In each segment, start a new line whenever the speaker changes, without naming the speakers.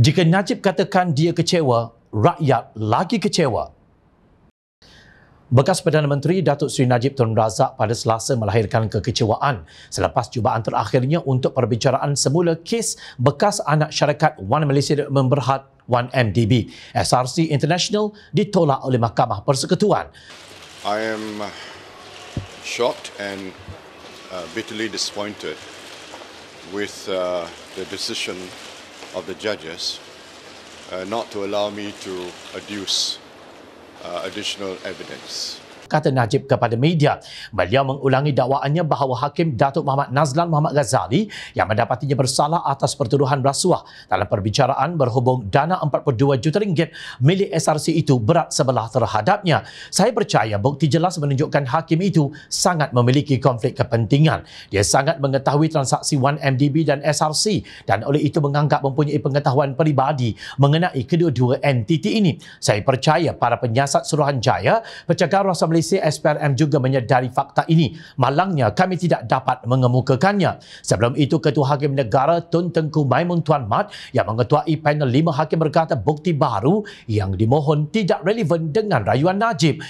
Jika Najib katakan dia kecewa, rakyat lagi kecewa. Bekas Perdana Menteri Datuk Seri Najib Tun Razak pada Selasa melahirkan kekecewaan selepas cubaan terakhirnya untuk perbicaraan semula kes bekas anak syarikat One Malaysia Development Berhad 1MDB SRC International ditolak oleh Mahkamah Persekutuan.
I am uh, shocked and uh, bitterly disappointed with uh, the decision of the judges uh, not to allow me to adduce uh, additional evidence.
kata Najib kepada media. Beliau mengulangi dakwaannya bahawa Hakim Datuk Muhammad Nazlan Muhammad Ghazali yang mendapatinya bersalah atas pertuduhan rasuah dalam perbicaraan berhubung dana 42 juta ringgit milik SRC itu berat sebelah terhadapnya. Saya percaya bukti jelas menunjukkan Hakim itu sangat memiliki konflik kepentingan. Dia sangat mengetahui transaksi 1MDB dan SRC dan oleh itu menganggap mempunyai pengetahuan peribadi mengenai kedua-dua entiti ini. Saya percaya para penyiasat Suruhanjaya pencegah rasa Malaysia Malaysia SPRM juga menyedari fakta ini. Malangnya kami tidak dapat mengemukakannya. Sebelum itu Ketua Hakim Negara Tun Tengku Maimun Tuan Mat yang mengetuai panel lima hakim berkata bukti baru yang dimohon tidak relevan dengan rayuan Najib.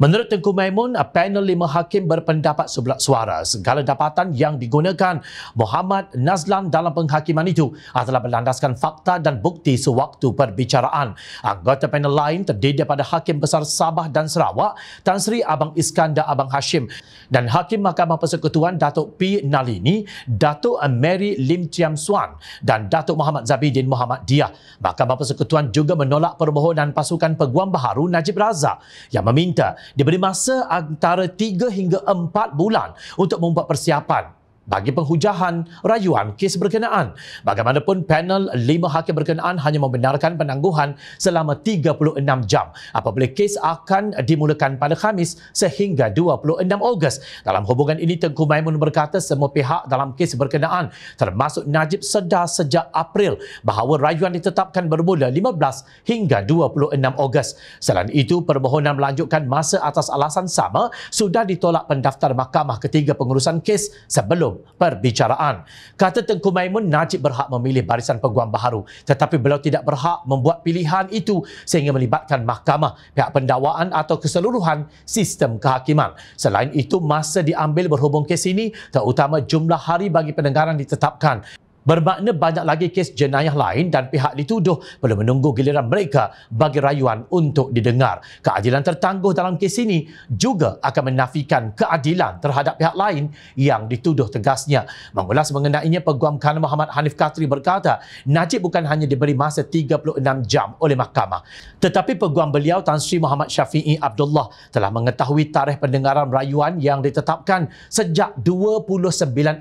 Menurut Tengku Maimun, panel lima hakim berpendapat sebelah suara. Segala dapatan yang digunakan Muhammad Nazlan dalam penghakiman itu adalah berlandaskan fakta dan bukti sewaktu perbicaraan. Anggota panel lain terdiri daripada Hakim Besar Sabah dan Sarawak, Tan Sri Abang Iskandar Abang Hashim dan Hakim Mahkamah Persekutuan Datuk P. Nalini, Datuk Mary Lim Chiam Suan dan Datuk Muhammad Zabidin Muhammad Diah. Mahkamah Persekutuan juga menolak permohonan pasukan peguam baharu Najib Razak yang meminta diberi masa antara 3 hingga 4 bulan untuk membuat persiapan bagi penghujahan rayuan kes berkenaan. Bagaimanapun, panel lima hakim berkenaan hanya membenarkan penangguhan selama 36 jam apabila kes akan dimulakan pada Khamis sehingga 26 Ogos. Dalam hubungan ini, Tengku Maimun berkata semua pihak dalam kes berkenaan termasuk Najib sedar sejak April bahawa rayuan ditetapkan bermula 15 hingga 26 Ogos. Selain itu, permohonan melanjutkan masa atas alasan sama sudah ditolak pendaftar mahkamah ketiga pengurusan kes sebelum sebelum perbicaraan. Kata Tengku Maimun, Najib berhak memilih barisan peguam baharu tetapi beliau tidak berhak membuat pilihan itu sehingga melibatkan mahkamah, pihak pendakwaan atau keseluruhan sistem kehakiman. Selain itu, masa diambil berhubung kes ini terutama jumlah hari bagi pendengaran ditetapkan. Bermakna banyak lagi kes jenayah lain dan pihak dituduh perlu menunggu giliran mereka bagi rayuan untuk didengar. Keadilan tertangguh dalam kes ini juga akan menafikan keadilan terhadap pihak lain yang dituduh tegasnya. Mengulas mengenainya, Peguam Khan Muhammad Hanif Katri berkata, Najib bukan hanya diberi masa 36 jam oleh mahkamah. Tetapi Peguam beliau Tan Sri Muhammad Syafi'i Abdullah telah mengetahui tarikh pendengaran rayuan yang ditetapkan sejak 29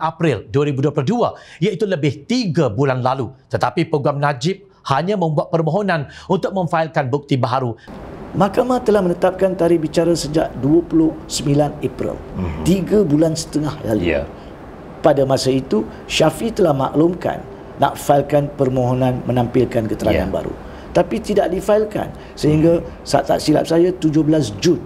April 2022 iaitu lebih lebih 3 bulan lalu tetapi program Najib hanya membuat permohonan untuk memfailkan bukti baharu. Mahkamah telah menetapkan tarikh bicara sejak 29 April. Uh-huh. Mhm. 3 bulan setengah lalu. Yeah. Pada masa itu Syafi telah maklumkan nak failkan permohonan menampilkan keterangan yeah. baru. Tapi tidak difailkan sehingga uh-huh. saat tak silap saya 17 Jun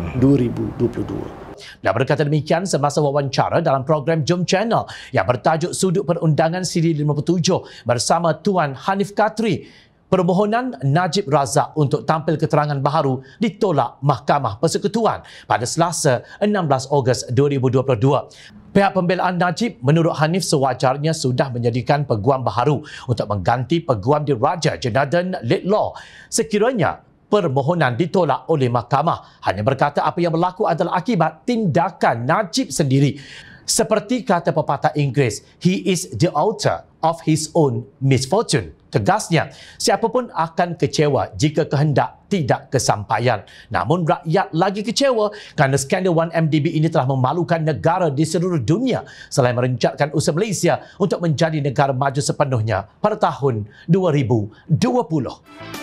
mhm. uh-huh. 2022. Dan berkata demikian semasa wawancara dalam program Jom Channel yang bertajuk Sudut Perundangan Siri 57 bersama Tuan Hanif Katri. Permohonan Najib Razak untuk tampil keterangan baharu ditolak Mahkamah Persekutuan pada Selasa 16 Ogos 2022. Pihak pembelaan Najib menurut Hanif sewajarnya sudah menjadikan peguam baharu untuk mengganti peguam diraja Jenadan Litlaw sekiranya permohonan ditolak oleh mahkamah. Hanya berkata apa yang berlaku adalah akibat tindakan Najib sendiri. Seperti kata pepatah Inggeris, he is the author of his own misfortune. Tegasnya, siapapun akan kecewa jika kehendak tidak kesampaian. Namun rakyat lagi kecewa kerana skandal 1MDB ini telah memalukan negara di seluruh dunia selain merencatkan usaha Malaysia untuk menjadi negara maju sepenuhnya pada tahun 2020.